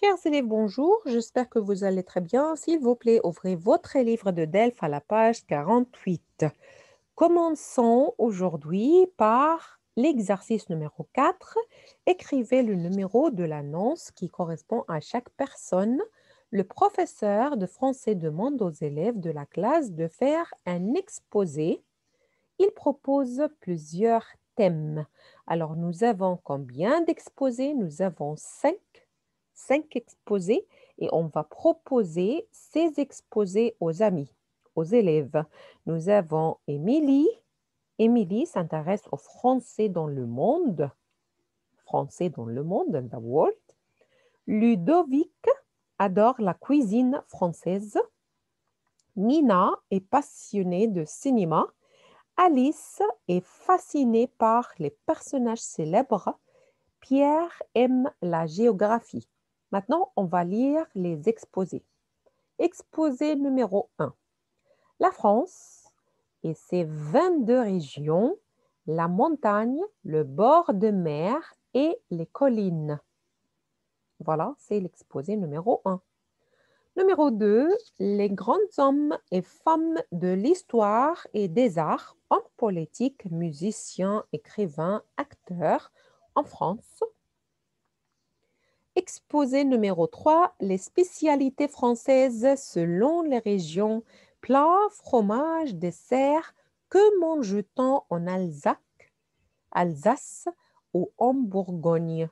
Chers élèves, bonjour, j'espère que vous allez très bien. S'il vous plaît, ouvrez votre livre de Delphes à la page 48. Commençons aujourd'hui par l'exercice numéro 4. Écrivez le numéro de l'annonce qui correspond à chaque personne. Le professeur de français demande aux élèves de la classe de faire un exposé. Il propose plusieurs thèmes. Alors, nous avons combien d'exposés Nous avons cinq cinq exposés et on va proposer ces exposés aux amis, aux élèves. Nous avons Émilie. Émilie s'intéresse au Français dans le monde. Français dans le monde, the world. Ludovic adore la cuisine française. Nina est passionnée de cinéma. Alice est fascinée par les personnages célèbres. Pierre aime la géographie. Maintenant, on va lire les exposés. Exposé numéro 1. La France et ses 22 régions, la montagne, le bord de mer et les collines. Voilà, c'est l'exposé numéro 1. Numéro 2, les grands hommes et femmes de l'histoire et des arts, hommes politiques, musiciens, écrivains, acteurs en France Exposé numéro 3, les spécialités françaises selon les régions, plats, fromages, desserts, que mange-t-on en Alsace, Alsace ou en Bourgogne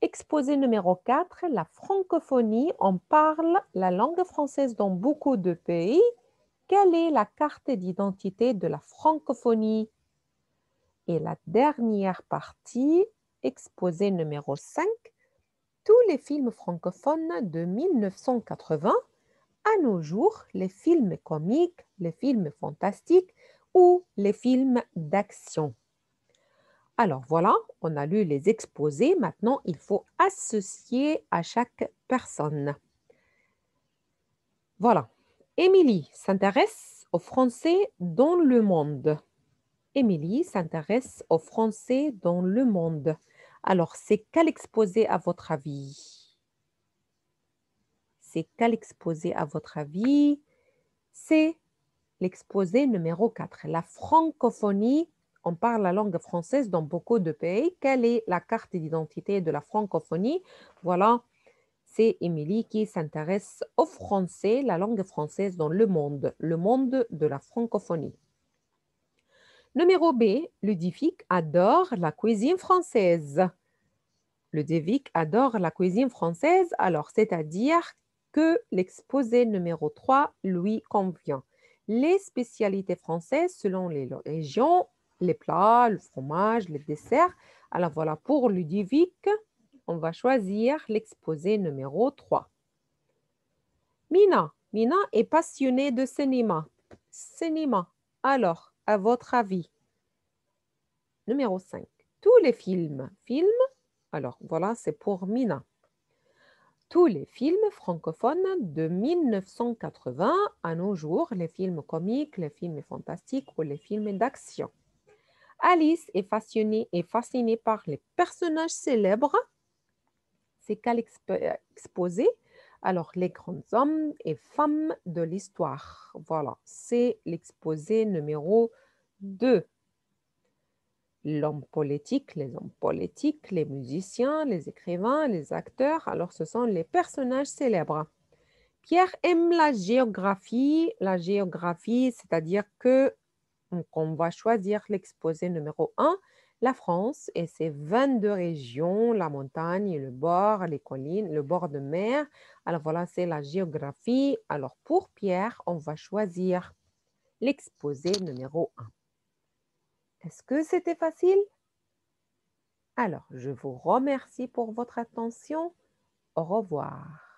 Exposé numéro 4, la francophonie, on parle la langue française dans beaucoup de pays. Quelle est la carte d'identité de la francophonie Et la dernière partie, exposé numéro 5, tous les films francophones de 1980 à nos jours, les films comiques, les films fantastiques ou les films d'action. Alors voilà, on a lu les exposés. Maintenant, il faut associer à chaque personne. Voilà. Émilie s'intéresse au Français dans le monde. Émilie s'intéresse au Français dans le monde. Alors, c'est qu'à exposé à votre avis C'est à votre avis C'est l'exposé numéro 4. La francophonie, on parle la langue française dans beaucoup de pays. Quelle est la carte d'identité de la francophonie Voilà, c'est Émilie qui s'intéresse au français, la langue française dans le monde, le monde de la francophonie. Numéro B, Ludivic adore la cuisine française. Le adore la cuisine française, alors c'est-à-dire que l'exposé numéro 3 lui convient. Les spécialités françaises selon les régions, les plats, le fromage, les desserts. Alors voilà, pour Ludovic. on va choisir l'exposé numéro 3. Mina, Mina est passionnée de cinéma. Cinéma. Alors, à votre avis Numéro 5. Tous les films. Films Alors voilà, c'est pour Mina. Tous les films francophones de 1980 à nos jours, les films comiques, les films fantastiques ou les films d'action. Alice est fascinée, et fascinée par les personnages célèbres. C'est qu'elle exposé alors, les grands hommes et femmes de l'histoire. Voilà, c'est l'exposé numéro 2. L'homme politique, les hommes politiques, les musiciens, les écrivains, les acteurs. Alors, ce sont les personnages célèbres. Pierre aime la géographie. La géographie, c'est-à-dire que va choisir l'exposé numéro 1 la France et ses 22 régions, la montagne, le bord, les collines, le bord de mer. Alors voilà, c'est la géographie. Alors pour Pierre, on va choisir l'exposé numéro 1. Est-ce que c'était facile Alors, je vous remercie pour votre attention. Au revoir.